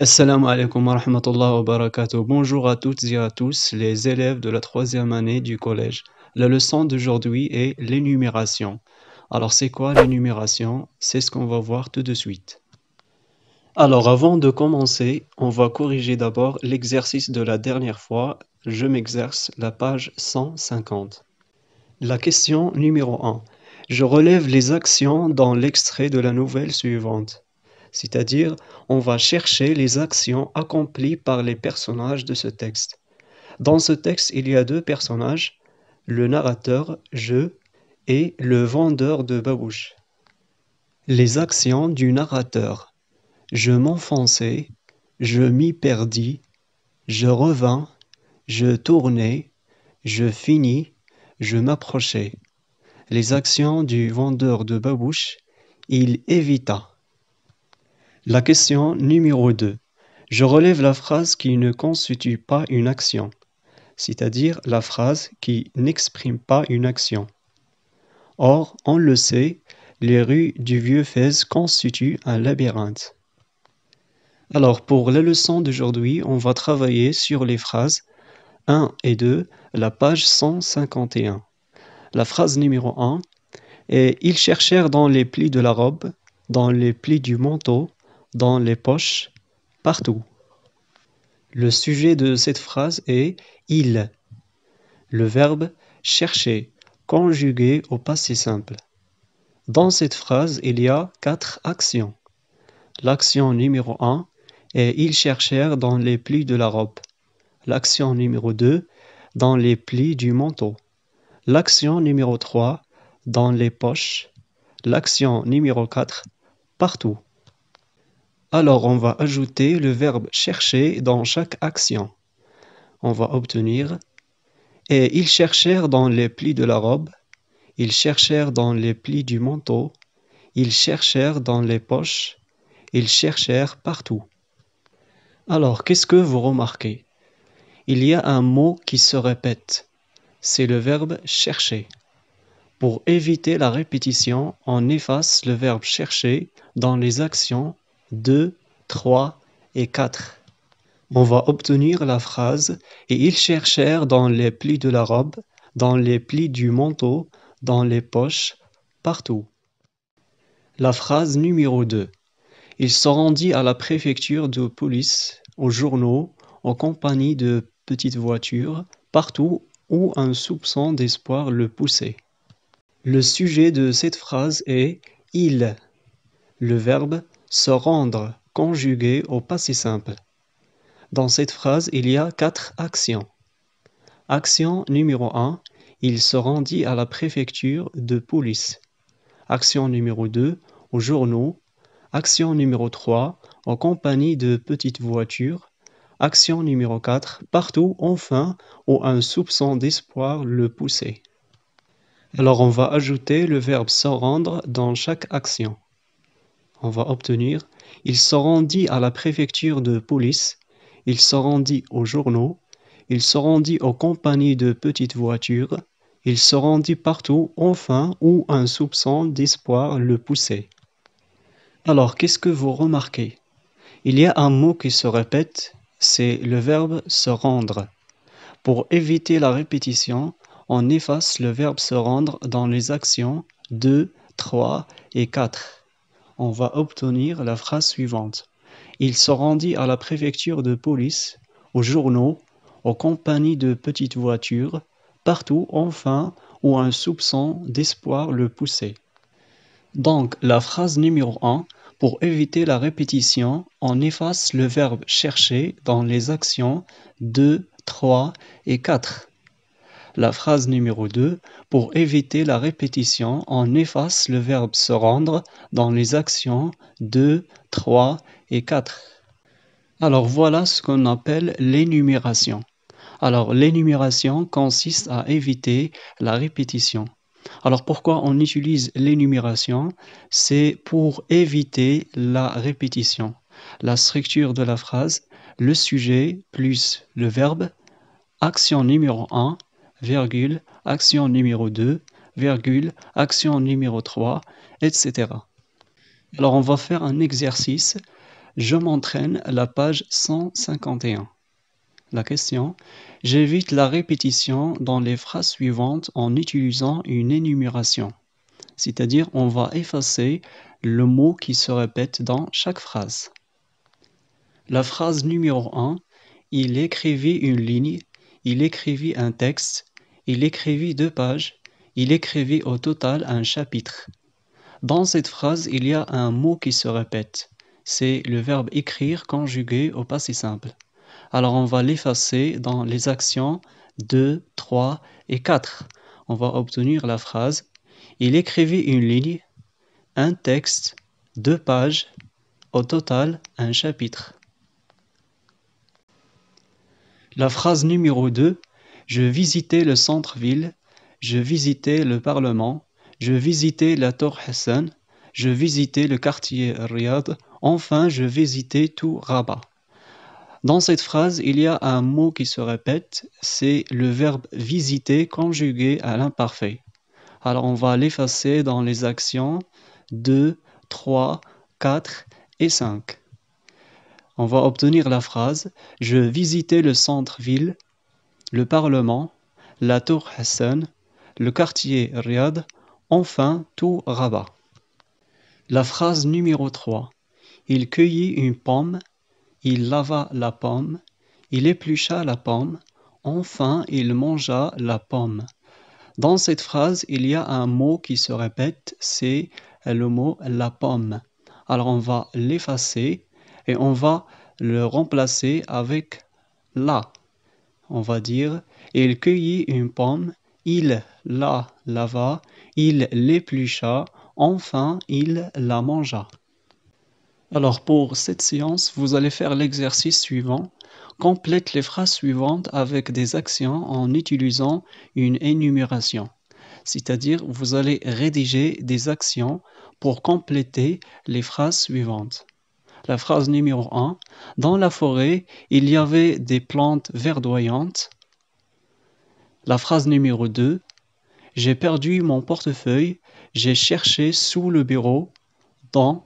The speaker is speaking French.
Assalamu alaikum wa rahmatullah wa barakatuh. Bonjour à toutes et à tous les élèves de la troisième année du collège. La leçon d'aujourd'hui est l'énumération. Alors c'est quoi l'énumération C'est ce qu'on va voir tout de suite. Alors avant de commencer, on va corriger d'abord l'exercice de la dernière fois. Je m'exerce la page 150. La question numéro 1. Je relève les actions dans l'extrait de la nouvelle suivante c'est-à-dire on va chercher les actions accomplies par les personnages de ce texte. Dans ce texte, il y a deux personnages, le narrateur, je, et le vendeur de babouches. Les actions du narrateur. Je m'enfonçais, je m'y perdis, je revins, je tournais, je finis, je m'approchais. Les actions du vendeur de babouches, il évita. La question numéro 2. Je relève la phrase qui ne constitue pas une action, c'est-à-dire la phrase qui n'exprime pas une action. Or, on le sait, les rues du vieux Fès constituent un labyrinthe. Alors, pour la leçon d'aujourd'hui, on va travailler sur les phrases 1 et 2, la page 151. La phrase numéro 1 est Ils cherchèrent dans les plis de la robe, dans les plis du manteau, dans les poches, partout. Le sujet de cette phrase est il. Le verbe chercher, conjugué au passé simple. Dans cette phrase, il y a quatre actions. L'action numéro 1 est ils cherchèrent dans les plis de la robe. L'action numéro 2 dans les plis du manteau. L'action numéro 3 dans les poches. L'action numéro 4 partout. Alors on va ajouter le verbe chercher dans chaque action. On va obtenir Et ils cherchèrent dans les plis de la robe, ils cherchèrent dans les plis du manteau, ils cherchèrent dans les poches, ils cherchèrent partout. Alors qu'est-ce que vous remarquez Il y a un mot qui se répète. C'est le verbe chercher. Pour éviter la répétition, on efface le verbe chercher dans les actions 2, 3 et 4. On va obtenir la phrase Et ils cherchèrent dans les plis de la robe, dans les plis du manteau, dans les poches, partout. La phrase numéro 2. Il se rendit à la préfecture de police, aux journaux, en compagnie de petites voitures, partout où un soupçon d'espoir le poussait. Le sujet de cette phrase est il. Le verbe se rendre conjugué au passé simple. Dans cette phrase, il y a quatre actions. Action numéro 1, il se rendit à la préfecture de police. Action numéro 2, aux journaux. Action numéro 3, en compagnie de petites voitures. Action numéro 4, partout enfin où un soupçon d'espoir le poussait. Alors on va ajouter le verbe se rendre dans chaque action on va obtenir. Il se rendit à la préfecture de police, il se rendit aux journaux, il se rendit aux compagnies de petites voitures, il se rendit partout, enfin, où un soupçon d'espoir le poussait. Alors, qu'est-ce que vous remarquez Il y a un mot qui se répète, c'est le verbe se rendre. Pour éviter la répétition, on efface le verbe se rendre dans les actions 2, 3 et 4 on va obtenir la phrase suivante. Il se rendit à la préfecture de police, aux journaux, aux compagnies de petites voitures, partout enfin où un soupçon d'espoir le poussait. Donc la phrase numéro 1, pour éviter la répétition, on efface le verbe chercher dans les actions 2, 3 et 4 la phrase numéro 2, pour éviter la répétition, on efface le verbe se rendre dans les actions 2, 3 et 4. Alors voilà ce qu'on appelle l'énumération. Alors l'énumération consiste à éviter la répétition. Alors pourquoi on utilise l'énumération C'est pour éviter la répétition. La structure de la phrase, le sujet plus le verbe, action numéro 1, action numéro 2, action numéro 3, etc. Alors on va faire un exercice. Je m'entraîne à la page 151. La question, j'évite la répétition dans les phrases suivantes en utilisant une énumération. C'est-à-dire, on va effacer le mot qui se répète dans chaque phrase. La phrase numéro 1, il écrivit une ligne, il écrivit un texte, il écrivit deux pages, il écrivit au total un chapitre. Dans cette phrase, il y a un mot qui se répète. C'est le verbe écrire conjugué au passé simple. Alors on va l'effacer dans les actions 2, 3 et 4. On va obtenir la phrase Il écrivit une ligne, un texte, deux pages, au total un chapitre. La phrase numéro 2 je visitais le centre-ville, je visitais le parlement, je visitais la tour Hassan, je visitais le quartier Riyad, enfin je visitais tout Rabat. Dans cette phrase, il y a un mot qui se répète, c'est le verbe visiter conjugué à l'imparfait. Alors on va l'effacer dans les actions 2, 3, 4 et 5. On va obtenir la phrase Je visitais le centre-ville, le Parlement, la tour Hassan, le quartier Riad, enfin tout Rabat. La phrase numéro 3. Il cueillit une pomme, il lava la pomme, il éplucha la pomme, enfin il mangea la pomme. Dans cette phrase, il y a un mot qui se répète, c'est le mot la pomme. Alors on va l'effacer et on va le remplacer avec la on va dire, il cueillit une pomme, il la lava, il l'éplucha, enfin il la mangea. Alors pour cette séance, vous allez faire l'exercice suivant. Complète les phrases suivantes avec des actions en utilisant une énumération. C'est-à-dire, vous allez rédiger des actions pour compléter les phrases suivantes. La phrase numéro 1. Dans la forêt, il y avait des plantes verdoyantes. La phrase numéro 2. J'ai perdu mon portefeuille. J'ai cherché sous le bureau. Dans